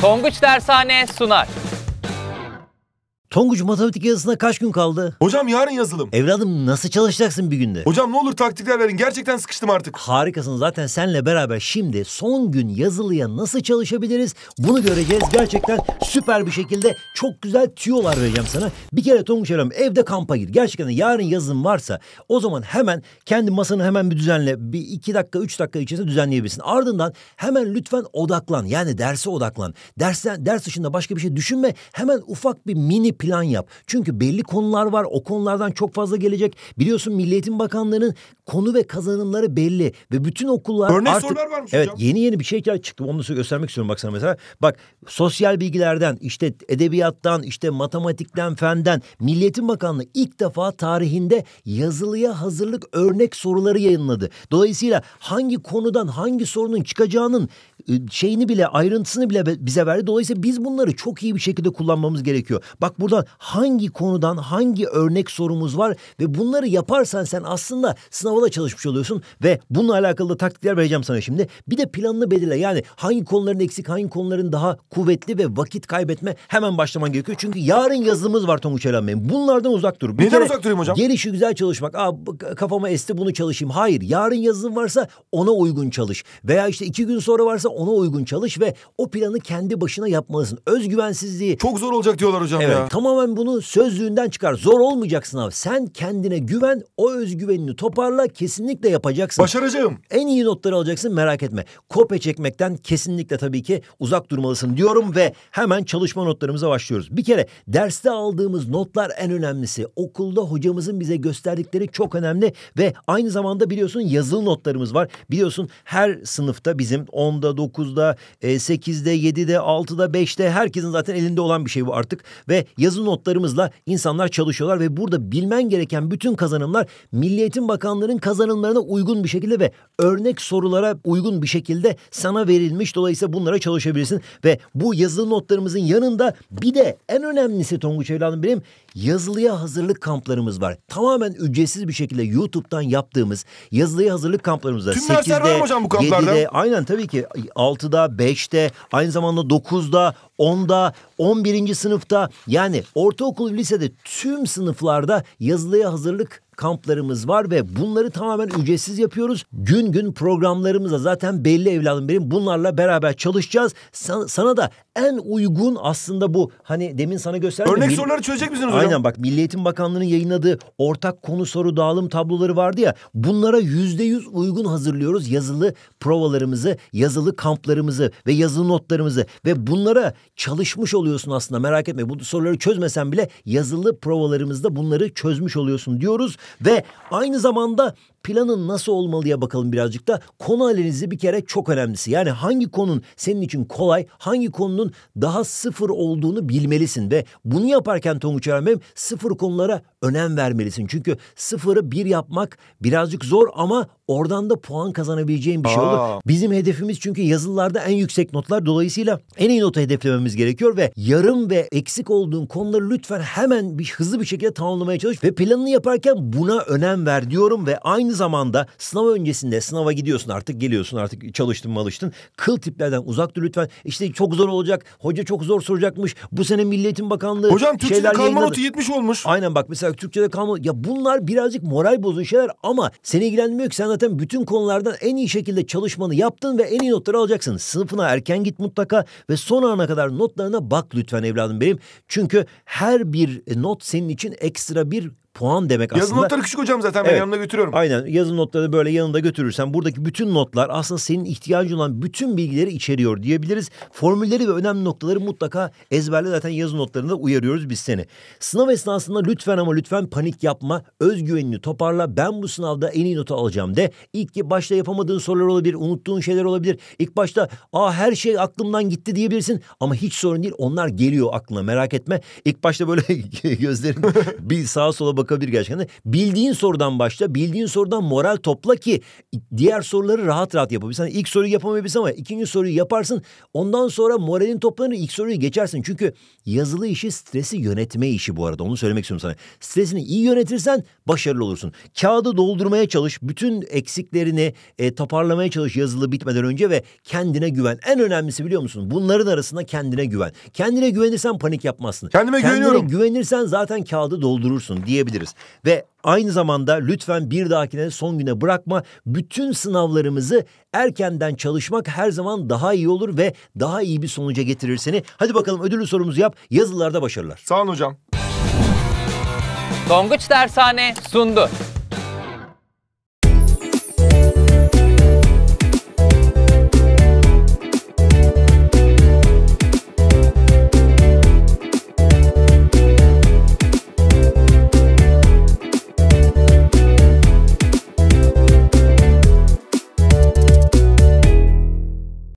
Tonguç Dershane sunar. Tonguç matematik yazısına kaç gün kaldı? Hocam yarın yazılım. Evladım nasıl çalışacaksın bir günde? Hocam ne olur taktikler verin gerçekten sıkıştım artık. Harikasın zaten senle beraber şimdi son gün yazılıya nasıl çalışabiliriz bunu göreceğiz. Gerçekten süper bir şekilde çok güzel tüyolar vereceğim sana. Bir kere Tonguç Erem evde kampa gir. Gerçekten yarın yazılım varsa o zaman hemen kendi masanı hemen bir düzenle. Bir iki dakika üç dakika içerisinde düzenleyebilirsin. Ardından hemen lütfen odaklan yani derse odaklan. Dersen, ders dışında başka bir şey düşünme. Hemen ufak bir mini plan yap. Çünkü belli konular var. O konulardan çok fazla gelecek. Biliyorsun Milli Eğitim Bakanlığı'nın konu ve kazanımları belli ve bütün okullar Örnek artık sorular varmış evet hocam. yeni yeni bir şey çıktı. Onu da göstermek istiyorum baksana mesela. Bak sosyal bilgilerden işte edebiyattan işte matematikten fenden Milli Eğitim Bakanlığı ilk defa tarihinde yazılıya hazırlık örnek soruları yayınladı. Dolayısıyla hangi konudan hangi sorunun çıkacağının e, şeyini bile ayrıntısını bile bize verdi. Dolayısıyla biz bunları çok iyi bir şekilde kullanmamız gerekiyor. Bak buradan hangi konudan hangi örnek sorumuz var ve bunları yaparsan sen aslında sınavda çalışmış oluyorsun ve bununla alakalı da taktikler vereceğim sana şimdi. Bir de planını belirle. Yani hangi konuların eksik, hangi konuların daha kuvvetli ve vakit kaybetme hemen başlaman gerekiyor. Çünkü yarın yazımız var Tonguç Elan Bey'in. Bunlardan uzak dur. Bir Neden uzak durayım hocam? Gelişi güzel çalışmak. Aa, kafama esti bunu çalışayım. Hayır. Yarın yazım varsa ona uygun çalış. Veya işte iki gün sonra varsa ona uygun çalış ve o planı kendi başına yapmalısın. Özgüvensizliği. Çok zor olacak diyorlar hocam evet, ya. Tamamen bunu sözlüğünden çıkar. Zor olmayacaksın abi. Sen kendine güven, o özgüvenini toparla. Kesinlikle yapacaksın. Başaracağım. En iyi notları alacaksın merak etme. Kopya çekmekten kesinlikle tabii ki uzak durmalısın diyorum ve hemen çalışma notlarımıza başlıyoruz. Bir kere derste aldığımız notlar en önemlisi. Okulda hocamızın bize gösterdikleri çok önemli ve aynı zamanda biliyorsun yazılı notlarımız var. Biliyorsun her sınıfta bizim 10'da 9'da, 8'de, 7'de, 6'da, 5'te herkesin zaten elinde olan bir şey bu artık. Ve yazı notlarımızla insanlar çalışıyorlar ve burada bilmen gereken bütün kazanımlar Milli Eğitim Bakanlığı'nın kazanımlarına uygun bir şekilde ve örnek sorulara uygun bir şekilde sana verilmiş. Dolayısıyla bunlara çalışabilirsin ve bu yazılı notlarımızın yanında bir de en önemlisi Tonguç evladım benim yazılıya hazırlık kamplarımız var. Tamamen ücretsiz bir şekilde YouTube'dan yaptığımız yazılıya hazırlık kamplarımız var. Tüm dersler var mı hocam bu kamplarda? 7'de, aynen tabii ki 6'da, 5'te, aynı zamanda 9'da, 10'da, 11. sınıfta yani ortaokul, lisede tüm sınıflarda yazılıya hazırlık kamplarımız var ve bunları tamamen ücretsiz yapıyoruz. Gün gün programlarımıza zaten belli evladım benim bunlarla beraber çalışacağız. Sana, sana da en uygun aslında bu. Hani demin sana gösterdim. Örnek mi? soruları çözecek misiniz hocam? Aynen bak Milli Eğitim Bakanlığı'nın yayınladığı ortak konu soru dağılım tabloları vardı ya. Bunlara yüzde yüz uygun hazırlıyoruz yazılı provalarımızı, yazılı kamplarımızı ve yazılı notlarımızı. Ve bunlara çalışmış oluyorsun aslında merak etme. Bu soruları çözmesen bile yazılı provalarımızda bunları çözmüş oluyorsun diyoruz. Ve aynı zamanda planın nasıl olmalıya bakalım birazcık da. Konu analizi bir kere çok önemlisi. Yani hangi konun senin için kolay, hangi konunun daha sıfır olduğunu bilmelisin ve bunu yaparken Tonguç Öğrenmem sıfır konulara önem vermelisin. Çünkü sıfırı bir yapmak birazcık zor ama oradan da puan kazanabileceğin bir şey olur. Bizim hedefimiz çünkü yazılılarda en yüksek notlar dolayısıyla en iyi notu hedeflememiz gerekiyor ve yarım ve eksik olduğun konuları lütfen hemen bir hızlı bir şekilde tamamlamaya çalış ve planını yaparken buna önem ver diyorum ve aynı zamanda sınav öncesinde sınava gidiyorsun artık geliyorsun artık çalıştın malıştın kıl tiplerden uzak dur lütfen işte çok zor olacak olacak. Hoca çok zor soracakmış. Bu sene Milliyetin Bakanlığı Hocam Türkçe'de kalma yayınladı. notu 70 olmuş. Aynen bak mesela Türkçe'de kalma ya bunlar birazcık moral bozucu şeyler ama seni ilgilendirmiyor ki sen zaten bütün konulardan en iyi şekilde çalışmanı yaptın ve en iyi notları alacaksın. Sınıfına erken git mutlaka ve son ana kadar notlarına bak lütfen evladım benim. Çünkü her bir e, not senin için ekstra bir puan demek aslında. Yazılı notları küçük hocam zaten ben evet, yanımda götürüyorum. Aynen yazılı notları böyle yanında götürürsen buradaki bütün notlar aslında senin ihtiyacın olan bütün bilgileri içeriyor diyebiliriz. Formülleri ve önemli noktaları mutlaka ezberle zaten yazı notlarında uyarıyoruz biz seni. Sınav esnasında lütfen ama lütfen panik yapma. Özgüvenini toparla. Ben bu sınavda en iyi notu alacağım de. İlk başta yapamadığın sorular olabilir. Unuttuğun şeyler olabilir. İlk başta aa her şey aklımdan gitti diyebilirsin. Ama hiç sorun değil. Onlar geliyor aklına merak etme. İlk başta böyle gözlerin bir sağa sola bakabilir gerçekten. Bildiğin sorudan başla. Bildiğin sorudan moral topla ki diğer soruları rahat rahat yapabilirsin. Hani ilk soruyu yapamayabilirsin ama ikinci soruyu yaparsın. Ondan sonra moralin toplanır. ilk soruyu geçersin. Çünkü yazılı işi stresi yönetme işi bu arada. Onu söylemek istiyorum sana. Stresini iyi yönetirsen başarılı olursun. Kağıdı doldurmaya çalış. Bütün eksiklerini e, toparlamaya çalış yazılı bitmeden önce ve kendine güven. En önemlisi biliyor musun? Bunların arasında kendine güven. Kendine güvenirsen panik yapmazsın. Kendime Kendine güveniyorum. Kendine güvenirsen zaten kağıdı doldurursun diyebilirim konuşabiliriz. Ve aynı zamanda lütfen bir dahakine son güne bırakma. Bütün sınavlarımızı erkenden çalışmak her zaman daha iyi olur ve daha iyi bir sonuca getirir seni. Hadi bakalım ödüllü sorumuzu yap. Yazılarda başarılar. Sağ olun hocam. Donguç Dershane sundu.